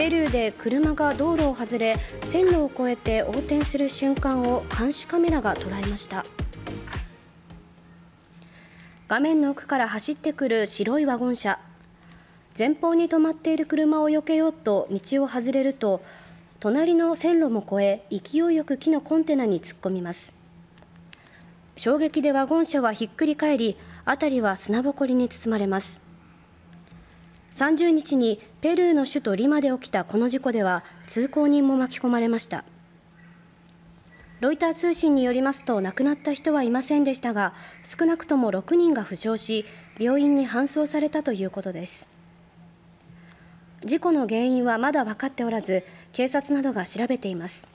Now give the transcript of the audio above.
ペルーで車が道路を外れ線路を越えて横転する瞬間を監視カメラが捉えました画面の奥から走ってくる白いワゴン車前方に止まっている車を避けようと道を外れると隣の線路も越え勢いよく木のコンテナに突っ込みます衝撃でワゴン車はひっくり返り辺りは砂ぼこりに包まれます30日にペルーの首都リマで起きたこの事故では通行人も巻き込まれましたロイター通信によりますと亡くなった人はいませんでしたが少なくとも6人が負傷し病院に搬送されたということです事故の原因はまだ分かっておらず警察などが調べています